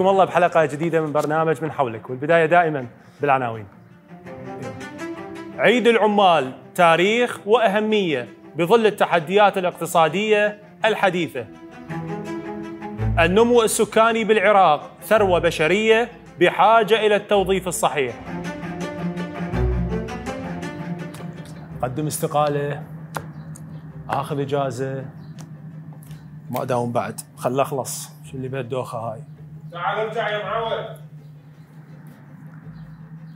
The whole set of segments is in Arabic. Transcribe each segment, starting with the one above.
حياكم الله بحلقة جديدة من برنامج من حولك والبداية دائما بالعناوين عيد العمال تاريخ وأهمية بظل التحديات الاقتصادية الحديثة النمو السكاني بالعراق ثروة بشرية بحاجة إلى التوظيف الصحيح قدم استقالة آخذ إجازة ما أداوم بعد خل أخلص شو اللي بهالدوخة هاي تعال ارجع يا معود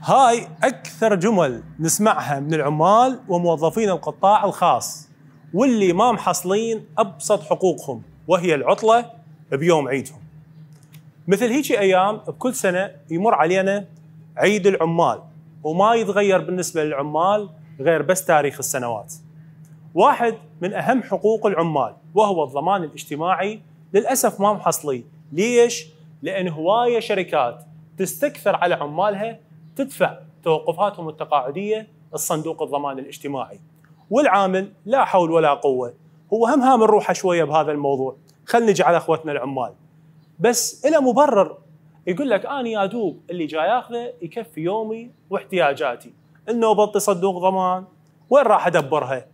هاي اكثر جمل نسمعها من العمال وموظفين القطاع الخاص واللي ما محصلين ابسط حقوقهم وهي العطله بيوم عيدهم. مثل هيك ايام بكل سنه يمر علينا عيد العمال وما يتغير بالنسبه للعمال غير بس تاريخ السنوات. واحد من اهم حقوق العمال وهو الضمان الاجتماعي للاسف ما محصلين، ليش؟ لان هوايه شركات تستكثر على عمالها تدفع توقفاتهم التقاعديه الصندوق الضمان الاجتماعي والعامل لا حول ولا قوه هو هم هام نروحه شويه بهذا الموضوع خلينا نجي على اخوتنا العمال بس إلى مبرر يقول لك انا يا دوب اللي جاي اخذه يكفي يومي واحتياجاتي النوبه صندوق ضمان وين راح ادبرها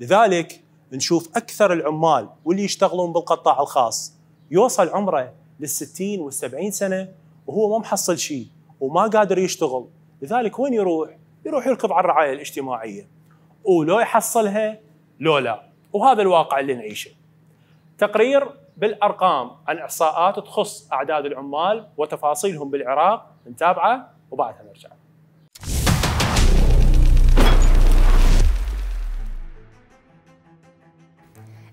لذلك نشوف اكثر العمال واللي يشتغلون بالقطاع الخاص يوصل عمره للستين والسبعين سنة وهو ما محصل شيء وما قادر يشتغل لذلك وين يروح؟ يروح يركض على الرعاية الاجتماعية ولو يحصلها لو لا وهذا الواقع اللي نعيشه تقرير بالأرقام عن إحصاءات تخص أعداد العمال وتفاصيلهم بالعراق نتابعه وبعدها نرجع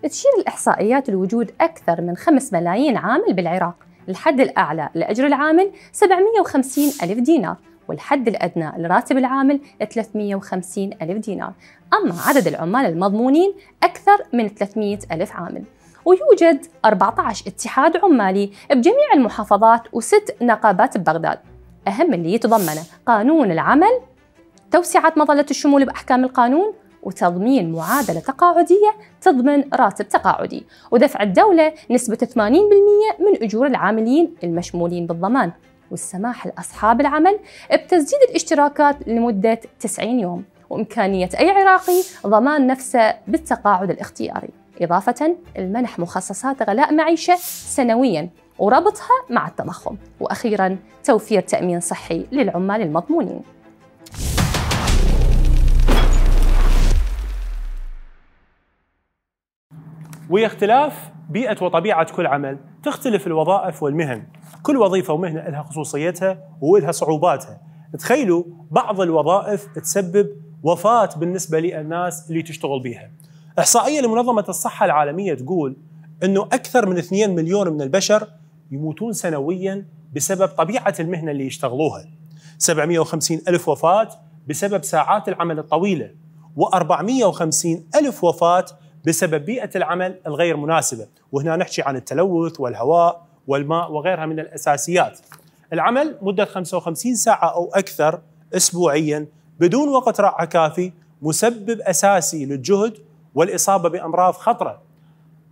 تشير الإحصائيات لوجود أكثر من 5 ملايين عامل بالعراق الحد الأعلى لأجر العامل 750 ألف دينار والحد الأدنى لراتب العامل 350 ألف دينار أما عدد العمال المضمونين أكثر من 300 ألف عامل ويوجد 14 اتحاد عمالي بجميع المحافظات وست نقابات ببغداد أهم اللي يتضمنه قانون العمل توسعة مظلة الشمول بأحكام القانون وتضمين معادلة تقاعدية تضمن راتب تقاعدي ودفع الدولة نسبة 80% من أجور العاملين المشمولين بالضمان والسماح لأصحاب العمل بتسديد الاشتراكات لمدة 90 يوم وإمكانية أي عراقي ضمان نفسه بالتقاعد الاختياري إضافة المنح مخصصات غلاء معيشة سنوياً وربطها مع التضخم وأخيراً توفير تأمين صحي للعمال المضمونين ويا اختلاف بيئة وطبيعة كل عمل تختلف الوظائف والمهن كل وظيفة ومهنة لها خصوصيتها ولها صعوباتها تخيلوا بعض الوظائف تسبب وفاة بالنسبة للناس اللي تشتغل بيها إحصائية لمنظمة الصحة العالمية تقول أنه أكثر من 2 مليون من البشر يموتون سنويا بسبب طبيعة المهنة اللي يشتغلوها 750 ألف وفاة بسبب ساعات العمل الطويلة و450 ألف وفاة بسبب بيئه العمل الغير مناسبه وهنا نحكي عن التلوث والهواء والماء وغيرها من الاساسيات العمل مده 55 ساعه او اكثر اسبوعيا بدون وقت راحه كافي مسبب اساسي للجهد والاصابه بامراض خطره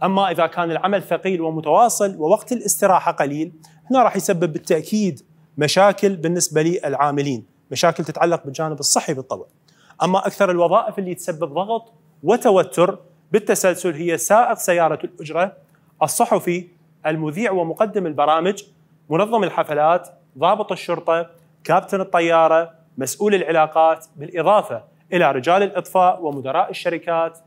اما اذا كان العمل ثقيل ومتواصل ووقت الاستراحه قليل هنا راح يسبب بالتاكيد مشاكل بالنسبه للعاملين مشاكل تتعلق بالجانب الصحي بالطبع اما اكثر الوظائف اللي تسبب ضغط وتوتر بالتسلسل هي سائق سيارة الأجرة الصحفي المذيع ومقدم البرامج منظم الحفلات ضابط الشرطة كابتن الطيارة مسؤول العلاقات بالإضافة إلى رجال الإطفاء ومدراء الشركات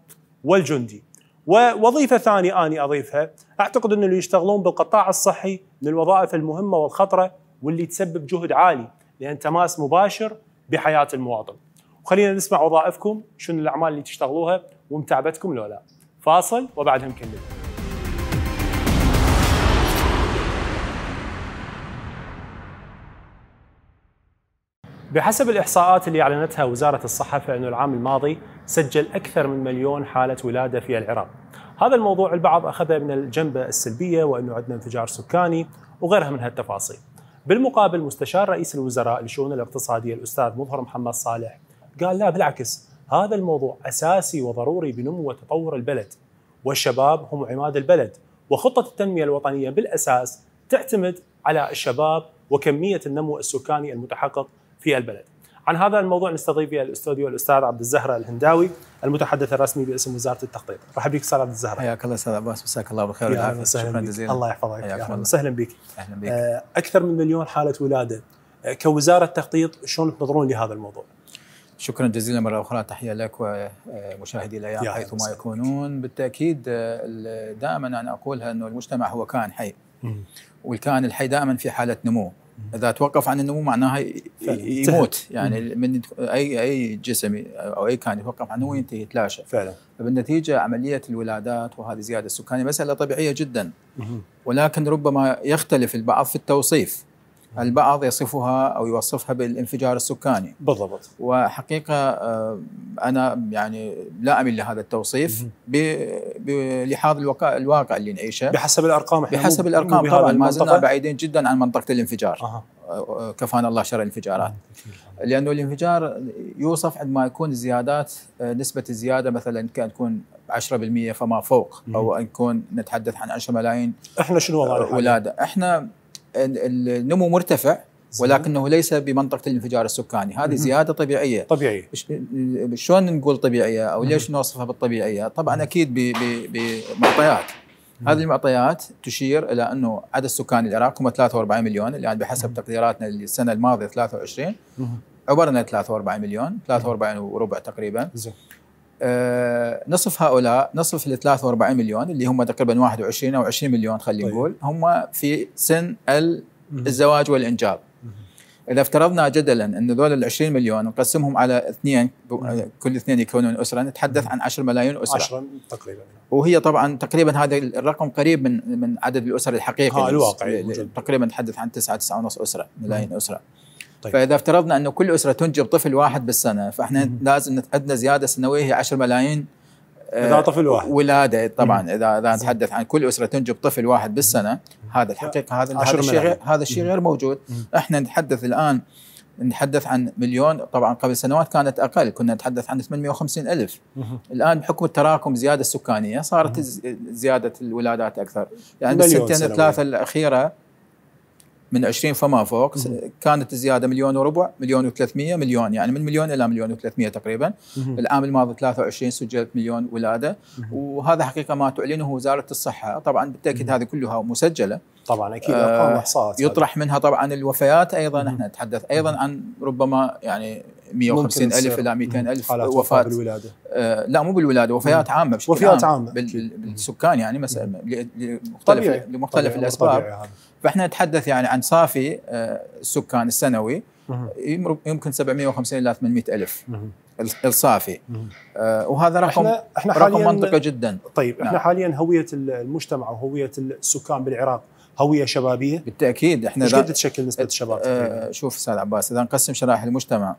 والجندي ووظيفة ثانية أنا أضيفها أعتقد أنه اللي يشتغلون بالقطاع الصحي من الوظائف المهمة والخطرة واللي تسبب جهد عالي لأن تماس مباشر بحياة المواطن وخلينا نسمع وظائفكم شنو الأعمال اللي تشتغلوها ومتابعتكم لو لا فاصل وبعدها نكمل بحسب الإحصاءات اللي أعلنتها وزارة الصحة فإن العام الماضي سجل أكثر من مليون حالة ولادة في العراق هذا الموضوع البعض أخذه من الجنبة السلبية وأنه عندنا انفجار سكاني وغيرها من هالتفاصيل بالمقابل مستشار رئيس الوزراء للشؤون الاقتصادية الأستاذ مظهر محمد صالح قال لا بالعكس هذا الموضوع اساسي وضروري بنمو وتطور البلد والشباب هم عماد البلد وخطه التنميه الوطنيه بالاساس تعتمد على الشباب وكميه النمو السكاني المتحقق في البلد. عن هذا الموضوع نستضيف في الاستوديو الاستاذ عبد الزهره الهنداوي المتحدث الرسمي باسم وزاره التخطيط. رحب بك استاذ عبد الزهره. حياك الله استاذ عباس مساك الله بالخير والعافيه شكرا جزيلا. الله يحفظك يا وسهلا بك. اهلا بك. أه، اكثر من مليون حاله ولاده أه، كوزاره تخطيط شلون تنظرون لهذا الموضوع؟ شكرا جزيلا مرة أخرى تحية لك ومشاهدي الأيام حيث ما يكونون بالتأكيد دائما أنا أقولها أنه المجتمع هو كائن حي والكائن الحي دائما في حالة نمو اذا توقف عن النمو معناها يموت يعني من اي اي جسم او اي كائن يتوقف عن النمو ينتهي يتلاشى فعلا فبالنتيجه عمليه الولادات وهذه زياده السكانيه مساله طبيعيه جدا ولكن ربما يختلف البعض في التوصيف البعض يصفها او يوصفها بالانفجار السكاني بالضبط وحقيقه آه، انا يعني لا اميل لهذا التوصيف بلحاظ الواقع اللي نعيشه بحسب الارقام احنا بحسب الارقام طبعا ما زلنا بعيدين جدا عن منطقه الانفجار أه. كفانا الله شر الانفجارات لانه الانفجار يوصف عندما يكون الزيادات آه، نسبه الزياده مثلا كان تكون 10% فما فوق او ان نكون نتحدث عن 10 ملايين احنا شنو وضعنا؟ آه، ولاده احنا النمو مرتفع ولكنه ليس بمنطقه الانفجار السكاني، هذه زياده طبيعيه طبيعيه شلون نقول طبيعيه او ليش نوصفها بالطبيعيه؟ طبعا اكيد بمعطيات هذه المعطيات تشير الى انه عدد سكان العراق هم 43 مليون الان يعني بحسب تقديراتنا للسنة الماضيه 23 عبرنا 43 مليون 43 وربع تقريبا زين آه، نصف هؤلاء نصف ال 43 مليون اللي هم تقريبا 21 او 20 مليون خلينا طيب. نقول هم في سن الزواج والانجاب اذا افترضنا جدلا ان ذول ال 20 مليون نقسمهم على اثنين كل اثنين يكونون اسره نتحدث عن 10 ملايين اسره 10 تقريبا وهي طبعا تقريبا هذا الرقم قريب من من عدد الاسر الحقيقي اه الواقعي تقريبا نتحدث عن 9 9 ونص اسره ملايين اسره طيب. فاذا افترضنا انه كل اسره تنجب طفل واحد بالسنه فاحنا مم. لازم عندنا زياده سنويه هي 10 ملايين آه، اذا طفل واحد ولاده طبعا مم. اذا اذا نتحدث عن كل اسره تنجب طفل واحد بالسنه هذا الحقيقه هذا هذا الشيء هذا الشيء غير موجود مم. احنا نتحدث الان نتحدث عن مليون طبعا قبل سنوات كانت اقل كنا نتحدث عن 850 الف الان بحكم التراكم زياده السكانيه صارت زياده الولادات اكثر يعني بالسنتين الثلاثه الاخيره من 20 فما فوق كانت الزياده مليون وربع مليون و300 مليون يعني من مليون الى مليون و300 تقريبا العام الماضي 23 سجلت مليون ولاده وهذا حقيقه ما تعلنه وزاره الصحه طبعا بالتاكيد هذه كلها مسجله طبعا اكيد ارقام آه، احصاءات يطرح منها طبعا الوفيات ايضا احنا نتحدث ايضا عن ربما يعني 150 الف الى 200 الف وفاه بالولاده آه لا مو بالولاده وفيات عامه بشكل وفيات عامه بالسكان يعني مثلا لمختلف طبيعي. لمختلف طبيعي. الاسباب طبيعي فاحنا نتحدث يعني عن صافي آه، السكان السنوي يمكن 750 الى 800 الف الصافي آه، وهذا رقم احنا, احنا رقم منطقي جدا طيب احنا نعم. حاليا هويه المجتمع وهويه السكان بالعراق هويه شبابيه بالتاكيد احنا ايش قد تشكل نسبه الشباب اه شوف استاذ عباس اذا نقسم شرائح المجتمع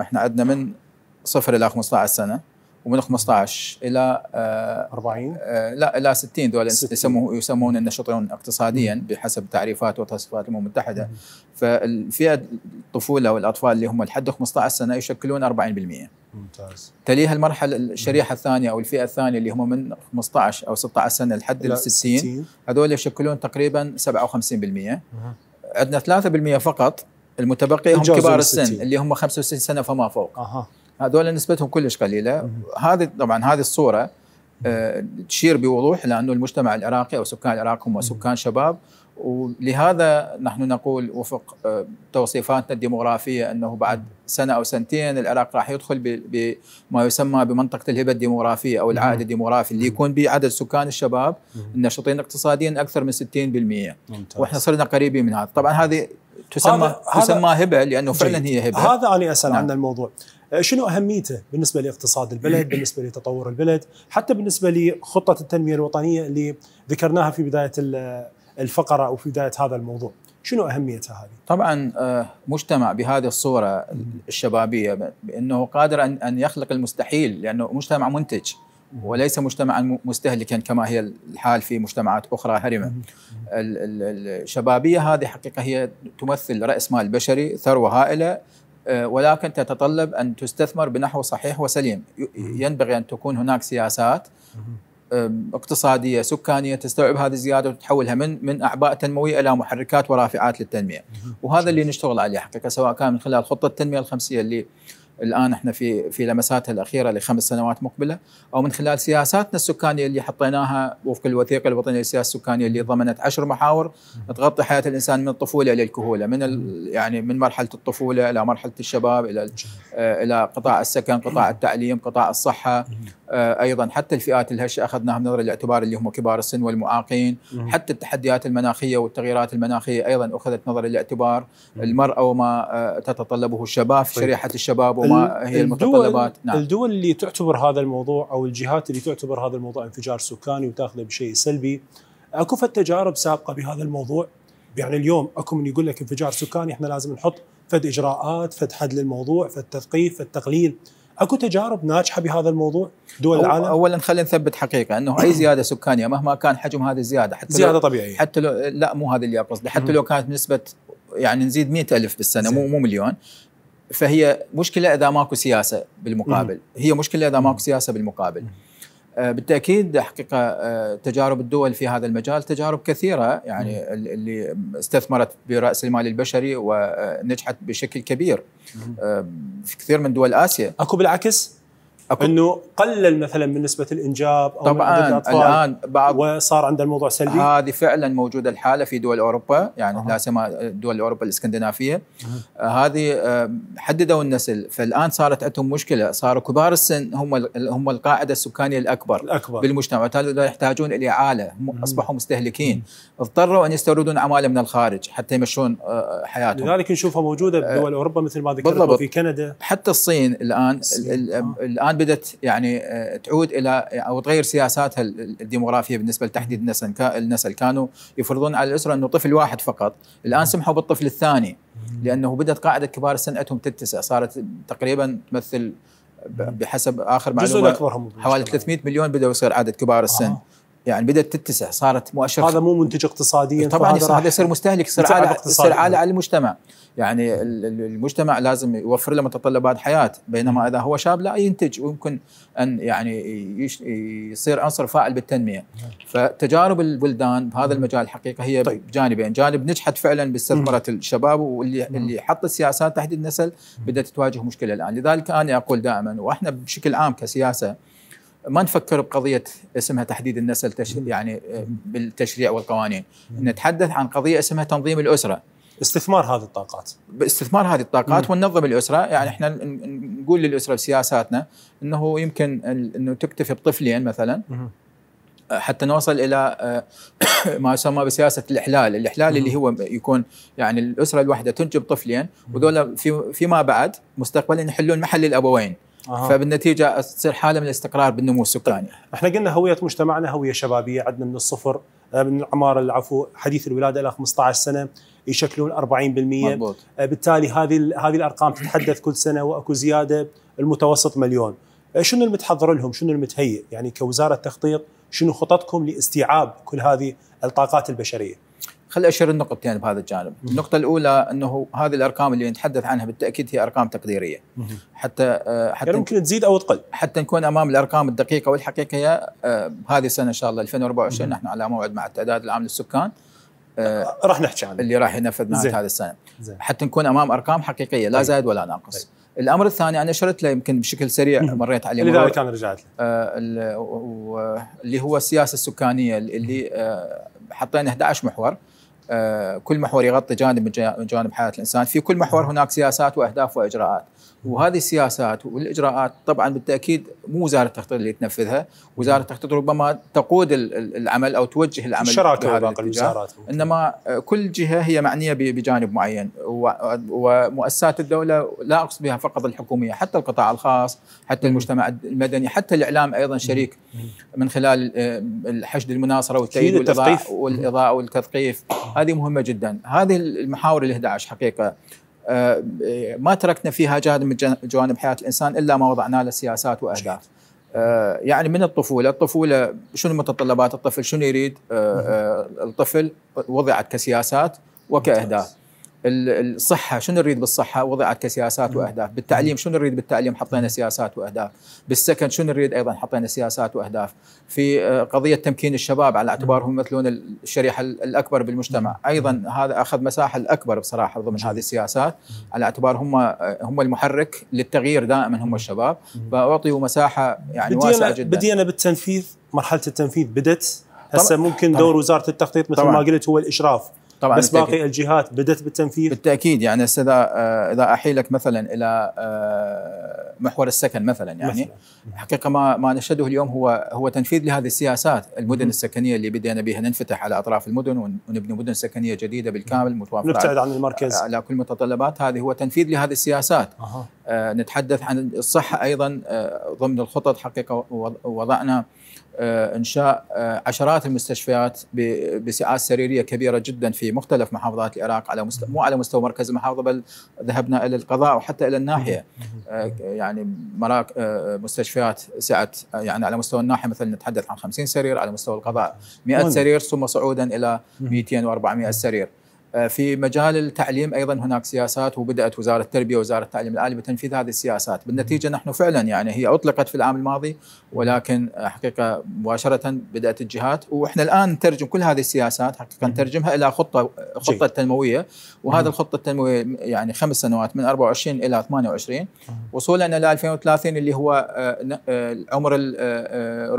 احنا عندنا من صفر الى 15 سنه ومن 15 الى 40 آه، آه، لا الى 60 دول يسموه يسمون النشطون اقتصاديا بحسب تعريفات وتصفيات الامم المتحده فالفئه الطفوله والاطفال اللي هم لحد 15 سنه يشكلون 40% ممتاز تليها المرحله الشريحه الثانيه او الفئه الثانيه اللي هم من 15 او 16 سنه لحد ال 60 هذول يشكلون تقريبا 57% عندنا 3% فقط المتبقي هم كبار السن اللي هم 65 سنه فما فوق أه. هذول نسبتهم كلش قليله هذه طبعا هذه الصوره آه، تشير بوضوح الى انه المجتمع العراقي او سكان العراق هم سكان شباب ولهذا نحن نقول وفق آه، توصيفاتنا الديموغرافيه انه بعد سنه او سنتين العراق راح يدخل بما يسمى بمنطقه الهبه الديموغرافيه او العائد الديموغرافي اللي يكون به عدد سكان الشباب الناشطين اقتصاديا اكثر من 60% واحنا صرنا قريبين من هذا، طبعا هذه تسمى هذا تسمى هبه لانه فعلا هي هبه هذا انا اسال نعم. عن الموضوع أه، شنو اهميته بالنسبه لاقتصاد البلد، بالنسبه لتطور البلد، حتى بالنسبه لخطه التنميه الوطنيه اللي ذكرناها في بدايه الفقره او في بدايه هذا الموضوع. شنو اهميتها هذه؟ طبعا أه، مجتمع بهذه الصوره الشبابيه بانه قادر ان ان يخلق المستحيل لانه مجتمع منتج. وليس مجتمعا مستهلكا كما هي الحال في مجتمعات اخرى هرمه. الشبابيه هذه حقيقه هي تمثل راس مال بشري ثروه هائله آه، ولكن تتطلب ان تستثمر بنحو صحيح وسليم، ينبغي ان تكون هناك سياسات اقتصاديه سكانيه تستوعب هذه الزياده وتحولها من من اعباء تنمويه الى محركات ورافعات للتنميه، وهذا اللي نشتغل عليه حقيقه سواء كان من خلال خطه التنميه الخمسيه اللي الان احنا في في لمساتها الاخيره لخمس سنوات مقبله او من خلال سياساتنا السكانيه اللي حطيناها وفق الوثيقه الوطنيه للسياسه السكانيه اللي ضمنت عشر محاور تغطي حياه الانسان من الطفوله الى الكهوله من يعني من مرحله الطفوله الى مرحله الشباب الى آه، الى قطاع السكن، قطاع التعليم، قطاع الصحه آه، ايضا حتى الفئات الهشه اخذناها بنظر الاعتبار اللي هم كبار السن والمعاقين حتى التحديات المناخيه والتغييرات المناخيه ايضا اخذت نظر الاعتبار المراه وما تتطلبه الشباب في طيب. شريحه الشباب وما هي المتطلبات نعم. الدول اللي تعتبر هذا الموضوع او الجهات اللي تعتبر هذا الموضوع انفجار سكاني وتاخذه بشيء سلبي اكو تجارب سابقه بهذا الموضوع يعني اليوم اكو من يقول لك انفجار سكاني احنا لازم نحط فد اجراءات فد حد للموضوع فد تثقيف فد تقليل اكو تجارب ناجحه بهذا الموضوع دول أو العالم اولا خلينا نثبت حقيقه انه اي نعم. زياده سكانيه مهما كان حجم هذه الزياده حتى زياده لو طبيعيه حتى لو لا مو هذا اللي اقصده حتى لو كانت بنسبه يعني نزيد مئة ألف بالسنه مو مو مليون فهي مشكله اذا ماكو سياسه بالمقابل هي مشكله اذا ماكو سياسه بالمقابل آه، بالتاكيد حقيقه آه، تجارب الدول في هذا المجال تجارب كثيره يعني اللي استثمرت براس المال البشري ونجحت آه، بشكل كبير في كثير من دول اسيا اكو بالعكس انه قلل مثلا من نسبه الانجاب او طبعا الأطفال الان بعض وصار عند الموضوع سلبي هذه فعلا موجوده الحاله في دول اوروبا يعني أه. لا سيما دول اوروبا الاسكندنافيه أه. هذه آه، حددوا النسل فالان صارت عندهم مشكله صاروا كبار السن هم هم القاعده السكانيه الاكبر, الأكبر. بالمجتمع وبالتالي يحتاجون الى اعاله اصبحوا مستهلكين مم. اضطروا ان يستوردون عماله من الخارج حتى يمشون آه، حياتهم لذلك نشوفها موجوده آه، بدول اوروبا مثل ما ذكرت وفي كندا حتى الصين الان الان الان بدات يعني آه، تعود الى او تغير سياساتها الديموغرافيه بالنسبه لتحديد النسل النسل كانوا يفرضون على الاسره انه طفل واحد فقط الان سمحوا بالطفل الثاني لانه بدات قاعده كبار السن عندهم تتسع صارت تقريبا تمثل بحسب اخر معلومه حوالي 300 مليون بداوا يصير عدد كبار السن آه. يعني بدات تتسع صارت مؤشر هذا مو منتج اقتصاديا طبعا هذا يصير مستهلك يصير عالي يصير على المجتمع يعني المجتمع لازم يوفر له متطلبات حياه بينما اذا هو شاب لا ينتج ويمكن ان يعني يصير عنصر فاعل بالتنميه نعم. فتجارب البلدان بهذا نعم. المجال الحقيقه هي طيب. جانبين جانب نجحت فعلا باستثمرت الشباب واللي اللي حط السياسات تحديد النسل بدات تواجه مشكله الان لذلك انا اقول دائما واحنا بشكل عام كسياسه ما نفكر بقضيه اسمها تحديد النسل يعني بالتشريع والقوانين نتحدث عن قضيه اسمها تنظيم الاسره استثمار هذه الطاقات باستثمار هذه الطاقات وننظم الاسره يعني احنا نقول للاسره بسياساتنا انه يمكن انه تكتفي بطفلين مثلا حتى نوصل الى آه، ما يسمى بسياسه الاحلال، الاحلال اللي هو يكون يعني الاسره الواحده تنجب طفلين وذولا في فيما بعد مستقبلا يحلون محل الابوين. أه. فبالنتيجه تصير حاله من الاستقرار بالنمو السكاني. طيب، احنا قلنا هويه مجتمعنا هويه شبابيه عندنا من الصفر آه، من العماره العفو حديث الولاده الى 15 سنه يشكلون 40% مربوط. آه، بالتالي هذه هذه الارقام تتحدث كل سنه واكو زياده المتوسط مليون آه، شنو المتحضر لهم شنو المتهيئ يعني كوزاره تخطيط شنو خططكم لاستيعاب كل هذه الطاقات البشريه خل اشير النقطتين يعني بهذا الجانب النقطة الأولى أنه هذه الأرقام اللي نتحدث عنها بالتأكيد هي أرقام تقديرية حتى آه، حتى يعني ممكن تزيد أو تقل حتى نكون أمام الأرقام الدقيقة والحقيقية آه، هذه السنة إن شاء الله 2024 نحن على موعد مع التعداد العام للسكان آه, آه، راح نحكي عنه اللي راح ينفذ معه هذه السنه زين. حتى نكون امام ارقام حقيقيه لا طيب. زائد ولا ناقص طيب. الامر الثاني انا اشرت له يمكن بشكل سريع مريت عليه لذلك كان رجعت له اللي هو السياسه السكانيه اللي حطينا 11 محور آه، كل محور يغطي جانب من جوانب حياه الانسان، في كل محور هناك سياسات واهداف واجراءات، وهذه السياسات والاجراءات طبعا بالتاكيد مو وزاره التخطيط اللي تنفذها، وزاره التخطيط ربما تقود العمل او توجه العمل شراكه باقي الوزارات انما آه، كل جهه هي معنيه بجانب معين ومؤسسات الدوله لا اقصد بها فقط الحكوميه، حتى القطاع الخاص، حتى المجتمع المدني، حتى الاعلام ايضا شريك من خلال آه، الحشد المناصره والتأييد والاضاءه والاضاءه والتثقيف هذه مهمه جدا هذه المحاور ال11 حقيقه آه، ما تركنا فيها جانب من جوانب حياه الانسان الا ما وضعنا له سياسات واهداف آه، يعني من الطفوله، الطفوله شنو متطلبات الطفل؟ شنو يريد آه، الطفل؟ وضعت كسياسات وكاهداف. الصحة شنو نريد بالصحة وضعت كسياسات وأهداف بالتعليم شنو نريد بالتعليم حطينا سياسات وأهداف بالسكن شنو نريد أيضا حطينا سياسات وأهداف في آه، قضية تمكين الشباب على اعتبارهم يمثلون الشريحة الأكبر بالمجتمع أيضا هذا أخذ مساحة الأكبر بصراحة ضمن هذه السياسات على اعتبار هم آه، هم المحرك للتغيير دائما هم الشباب فأعطيوا مساحة يعني واسعة جدا بدينا بالتنفيذ مرحلة التنفيذ بدت هسه ممكن دور وزارة التخطيط مثل ما قلت هو الإشراف طبعا بس بالتأكيد. باقي الجهات بدت بالتنفيذ بالتاكيد يعني هسه اذا آه، اذا احيلك مثلا الى آه، محور السكن مثلا يعني مثلاً. حقيقه ما ما نشهده اليوم هو هو تنفيذ لهذه السياسات المدن م. السكنيه اللي بدينا بها ننفتح على اطراف المدن ونبني مدن سكنيه جديده بالكامل متوافقه نبتعد عن المركز على كل المتطلبات هذه هو تنفيذ لهذه السياسات أه. نتحدث عن الصحه ايضا آه، ضمن الخطط حقيقه وضعنا آه، انشاء آه، عشرات المستشفيات بسعات سريريه كبيره جدا في مختلف محافظات العراق على مستوى مو على مستوى مركز المحافظه بل ذهبنا الى القضاء وحتى الى الناحيه آه، يعني مراك مستشفيات سعه يعني على مستوى الناحيه مثلا نتحدث عن 50 سرير على مستوى القضاء 100 سرير ثم صعودا الى 200 و400 سرير آه، في مجال التعليم ايضا هناك سياسات وبدات وزاره التربيه وزاره التعليم العالي بتنفيذ هذه السياسات، بالنتيجه نحن فعلا يعني هي اطلقت في العام الماضي ولكن حقيقه مباشره بدات الجهات واحنا الان نترجم كل هذه السياسات حقيقه نترجمها الى خطه خطه تنمويه وهذا الخطه التنمويه يعني خمس سنوات من 24 الى 28 وصولا الى 2030 اللي هو آه، آه، عمر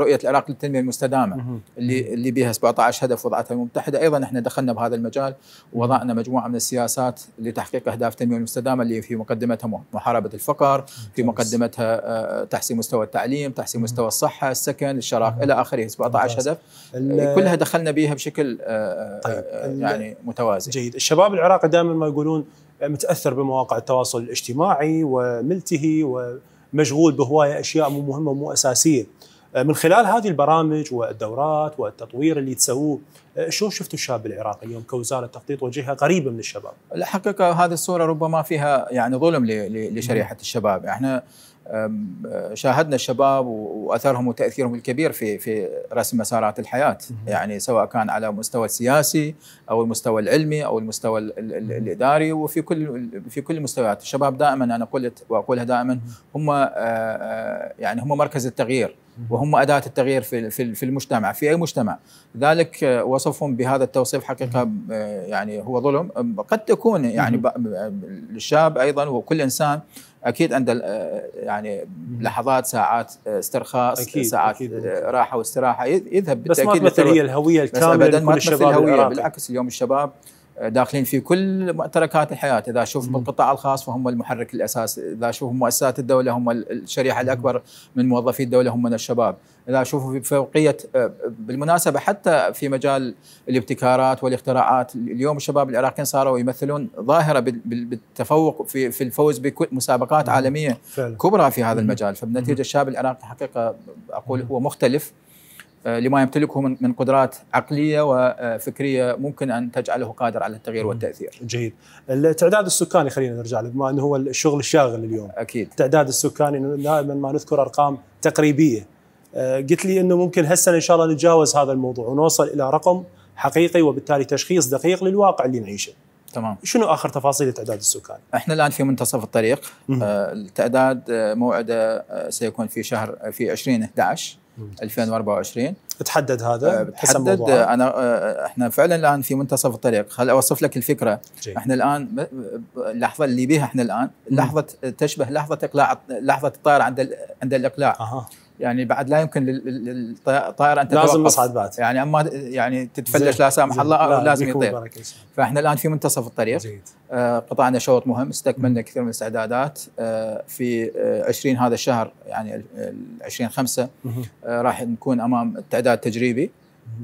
رؤيه العراق للتنميه المستدامه اللي اللي بها 17 هدف وضعتها المتحده ايضا احنا دخلنا بهذا المجال و وضعنا مجموعه من السياسات لتحقيق اهداف التنميه المستدامه اللي في مقدمتها محاربه الفقر، في مقدمتها آه، تحسين مستوى التعليم، تحسين مستوى الصحه، السكن، الشراكه الى اخره 17 هدف آه، كلها دخلنا بها بشكل آه، طيب. يعني متوازن. جيد، الشباب العراقي دائما ما يقولون متاثر بمواقع التواصل الاجتماعي وملته ومشغول بهوايه اشياء مو مهمه ومو اساسيه. من خلال هذه البرامج والدورات والتطوير اللي تسووه شو شفتوا الشاب العراقي اليوم كوزاره تخطيط وجهه قريبه من الشباب؟ الحقيقه هذه الصوره ربما فيها يعني ظلم لشريحه الشباب، احنا شاهدنا الشباب واثرهم وتاثيرهم الكبير في في رسم مسارات الحياه يعني سواء كان على المستوى السياسي او المستوى العلمي او المستوى الاداري وفي كل في كل المستويات الشباب دائما انا قلت واقولها دائما هم آه، آه، يعني هم مركز التغيير وهم اداه التغيير في في المجتمع في اي مجتمع لذلك آه، وصفهم بهذا التوصيف حقيقه آه، يعني هو ظلم قد تكون يعني الشاب ايضا وكل انسان اكيد عنده آه، يعني لحظات ساعات استرخاء أكيد ساعات أكيد راحه واستراحه يذهب بالتاكيد بس ما هي الهويه الكامله بس ابدا ما الهويه بالعكس اليوم الشباب داخلين في كل مؤتركات الحياه، اذا اشوف بالقطاع الخاص فهم المحرك الاساسي، اذا شوف مؤسسات الدوله هم الشريحه الاكبر من موظفي الدوله هم من الشباب، اذا شوفوا في فوقيه بالمناسبه حتى في مجال الابتكارات والاختراعات، اليوم الشباب العراقيين صاروا يمثلون ظاهره بالتفوق في في الفوز بمسابقات عالميه فعلا. كبرى في هذا المجال، فبالنتيجه الشاب العراقي حقيقه اقول هو مختلف آه، لما يمتلكه من قدرات عقليه وفكريه ممكن ان تجعله قادر على التغيير والتاثير. جيد. التعداد السكاني خلينا نرجع له بما انه هو الشغل الشاغل اليوم. اكيد. التعداد السكاني دائما ما نذكر ارقام تقريبيه. آه، قلت لي انه ممكن هسه ان شاء الله نتجاوز هذا الموضوع ونوصل الى رقم حقيقي وبالتالي تشخيص دقيق للواقع اللي نعيشه. تمام شنو اخر تفاصيل التعداد السكاني؟ احنا الان في منتصف الطريق آه، التعداد موعده سيكون في شهر في 20 11 2024 تحدد هذا آه، تحدد آه، انا آه، احنا فعلا الان في منتصف الطريق هل اوصف لك الفكره جي. احنا الان اللحظه اللي بها احنا الان لحظه تشبه لحظه اقلاع لحظه الطائره عند عند الاقلاع أه. يعني بعد لا يمكن للطائره ان تتوقف لازم مصعد بعد يعني اما يعني تتفلش لا سامح الله لا لازم يطير فاحنا الان في منتصف الطريق زيد. آه قطعنا شوط مهم استكملنا كثير من الاستعدادات آه في آه 20 هذا الشهر يعني 20 5 آه، راح نكون امام التعداد التجريبي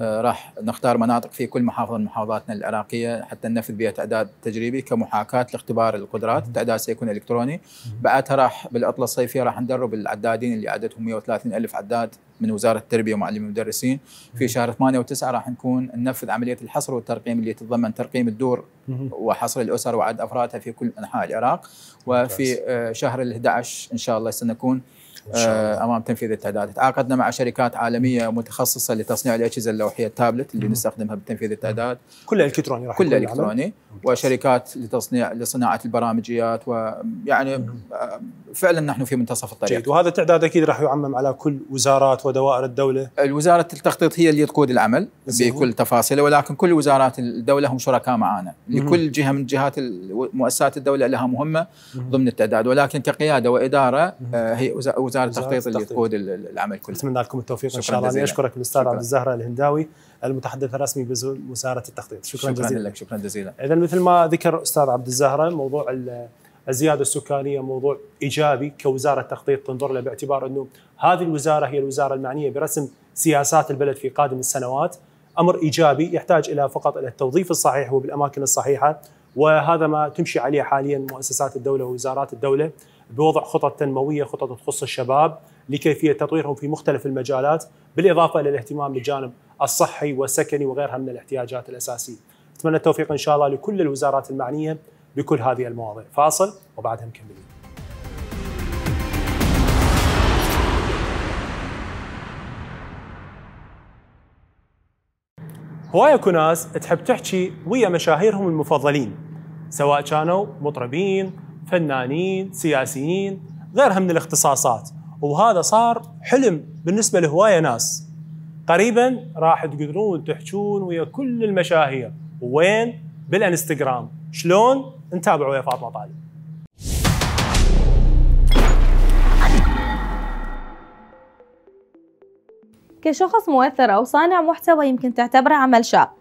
آه، راح نختار مناطق في كل محافظه من محافظاتنا العراقيه حتى ننفذ بها تعداد تجريبي كمحاكاه لاختبار القدرات، التعداد سيكون الكتروني، بعدها راح بالعطله الصيفيه راح ندرب العدادين اللي عددهم 130 الف عداد من وزاره التربيه ومعلمين المدرسين، في شهر 8 و9 راح نكون ننفذ عمليه الحصر والترقيم اللي تتضمن ترقيم الدور وحصر الاسر وعدد افرادها في كل انحاء العراق، وفي آه، شهر ال11 ان شاء الله سنكون آه، امام تنفيذ التعداد تعاقدنا مع شركات عالميه متخصصه لتصنيع الاجهزه اللوحيه التابلت اللي مم. نستخدمها بتنفيذ التعداد كلها الكتروني راح كلها الكتروني وشركات لتصنيع لصناعه البرامجيات ويعني آه، فعلا نحن في منتصف الطريق جيد وهذا التعداد اكيد راح يعمم على كل وزارات ودوائر الدوله الوزاره التخطيط هي اللي تقود العمل زيهو. بكل تفاصيله ولكن كل وزارات الدوله هم شركاء معنا لكل جهه من جهات مؤسسات الدوله لها مهمه مم. ضمن التعداد ولكن كقياده واداره آه، هي وزاره التخطيط اللي تقود العمل كله اتمنى لكم التوفيق ان شاء الله اني اشكرك الاستاذ عبد الزهره الهنداوي المتحدث الرسمي بوزاره التخطيط شكرا, شكرا جزيلا لك شكرا جزيلا اذا مثل ما ذكر استاذ عبد الزهره موضوع الزياده السكانيه موضوع ايجابي كوزاره تخطيط تنظر له باعتبار انه هذه الوزاره هي الوزاره المعنيه برسم سياسات البلد في قادم السنوات امر ايجابي يحتاج الى فقط الى التوظيف الصحيح وبالاماكن الصحيحه وهذا ما تمشي عليه حاليا مؤسسات الدوله ووزارات الدوله بوضع خطط تنمويه خطط تخص الشباب لكيفيه تطويرهم في مختلف المجالات بالاضافه الى الاهتمام بالجانب الصحي والسكني وغيرها من الاحتياجات الاساسيه. اتمنى التوفيق ان شاء الله لكل الوزارات المعنيه بكل هذه المواضيع. فاصل وبعدها مكملين. هواية ناس تحب تحكي ويا مشاهيرهم المفضلين سواء كانوا مطربين فنانين سياسيين غيرها من الاختصاصات وهذا صار حلم بالنسبة لهواية ناس قريبا راح تقدرون تحجون ويا كل المشاهير وين بالانستغرام شلون نتابع ويا فاطمه طالب كشخص مؤثر أو صانع محتوى يمكن تعتبره عمل شاق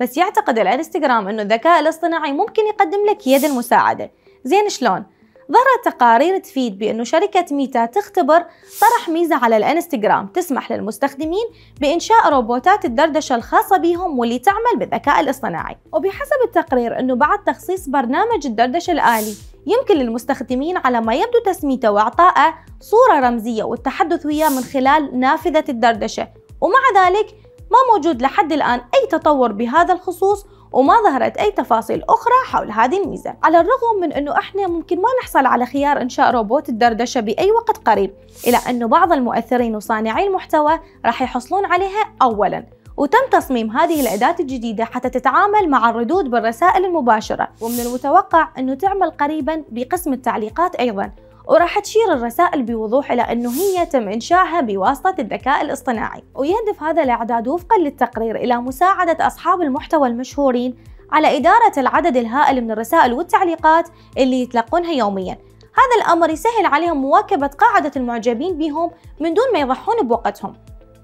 بس يعتقد الانستغرام أنه الذكاء الاصطناعي ممكن يقدم لك يد المساعدة زين شلون؟ ظهرت تقارير تفيد بأنه شركة ميتا تختبر طرح ميزة على الانستغرام تسمح للمستخدمين بإنشاء روبوتات الدردشة الخاصة بهم واللي تعمل بالذكاء الاصطناعي وبحسب التقرير أنه بعد تخصيص برنامج الدردشة الآلي يمكن للمستخدمين على ما يبدو تسميته وإعطائه صورة رمزية والتحدث وياه من خلال نافذة الدردشة ومع ذلك ما موجود لحد الآن أي تطور بهذا الخصوص وما ظهرت أي تفاصيل أخرى حول هذه الميزة على الرغم من أنه إحنا ممكن ما نحصل على خيار إنشاء روبوت الدردشة بأي وقت قريب إلا أنه بعض المؤثرين وصانعي المحتوى راح يحصلون عليها أولاً وتم تصميم هذه الأداة الجديدة حتى تتعامل مع الردود بالرسائل المباشرة ومن المتوقع أنه تعمل قريبا بقسم التعليقات أيضا وراح تشير الرسائل بوضوح إلى أنه هي تم إنشائها بواسطة الذكاء الاصطناعي ويهدف هذا الإعداد وفقا للتقرير إلى مساعدة أصحاب المحتوى المشهورين على إدارة العدد الهائل من الرسائل والتعليقات اللي يتلقونها يومياً هذا الأمر يسهل عليهم مواكبة قاعدة المعجبين بهم من دون ما يضحون بوقتهم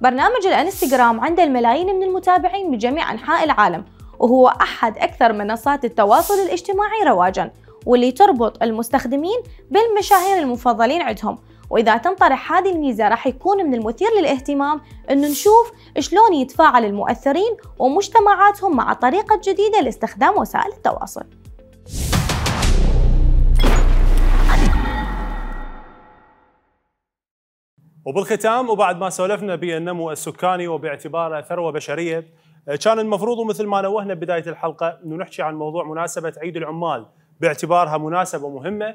برنامج الانستغرام عنده الملايين من المتابعين من جميع أنحاء العالم وهو أحد أكثر منصات التواصل الاجتماعي رواجاً واللي تربط المستخدمين بالمشاهير المفضلين عندهم وإذا تنطرح هذه الميزة راح يكون من المثير للاهتمام أنه نشوف شلون يتفاعل المؤثرين ومجتمعاتهم مع طريقة جديدة لاستخدام وسائل التواصل وبالختام وبعد ما سولفنا بالنمو السكاني وباعتباره ثروه بشريه آه، كان المفروض ومثل ما نوهنا ببدايه الحلقه انه نحكي عن موضوع مناسبه عيد العمال باعتبارها مناسبه مهمه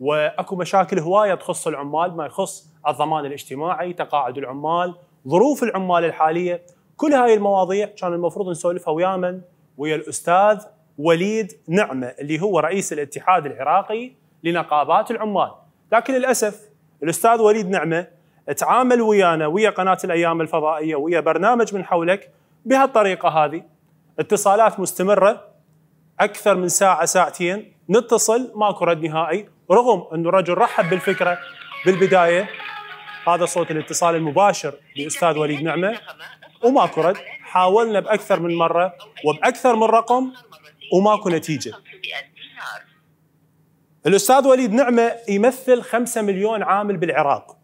واكو مشاكل هوايه تخص العمال ما يخص الضمان الاجتماعي، تقاعد العمال، ظروف العمال الحاليه، كل هاي المواضيع كان المفروض نسولفها ويا من؟ ويا الاستاذ وليد نعمه اللي هو رئيس الاتحاد العراقي لنقابات العمال، لكن للاسف الاستاذ وليد نعمه تعامل ويانا ويا قناه الايام الفضائيه ويا برنامج من حولك بهالطريقه هذه اتصالات مستمره اكثر من ساعه ساعتين نتصل ماكو رد نهائي رغم انه الرجل رحب بالفكره بالبدايه هذا صوت الاتصال المباشر باستاذ وليد نعمه وماكو رد حاولنا باكثر من مره وباكثر من رقم وماكو نتيجه الاستاذ وليد نعمه يمثل 5 مليون عامل بالعراق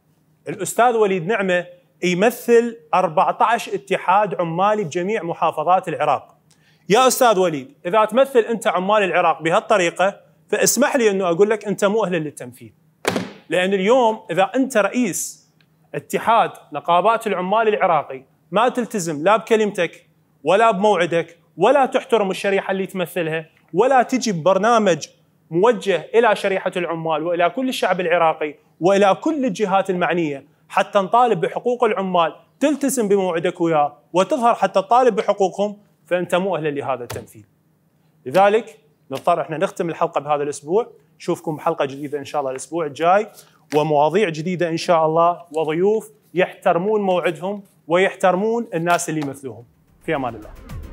الأستاذ وليد نعمة يمثل 14 اتحاد عمالي بجميع محافظات العراق يا أستاذ وليد إذا تمثل أنت عمال العراق بهالطريقة فاسمح لي أنه أقول لك أنت مو اهل للتنفيذ لأن اليوم إذا أنت رئيس اتحاد نقابات العمال العراقي ما تلتزم لا بكلمتك ولا بموعدك ولا تحترم الشريحة اللي تمثلها ولا تجي ببرنامج موجه الى شريحه العمال والى كل الشعب العراقي والى كل الجهات المعنيه حتى نطالب بحقوق العمال تلتزم بموعدك وياه وتظهر حتى تطالب بحقوقهم فانت مو اهل لهذا التمثيل. لذلك نضطر احنا نختم الحلقه بهذا الاسبوع، نشوفكم بحلقه جديده ان شاء الله الاسبوع الجاي ومواضيع جديده ان شاء الله وضيوف يحترمون موعدهم ويحترمون الناس اللي يمثلوهم. في امان الله.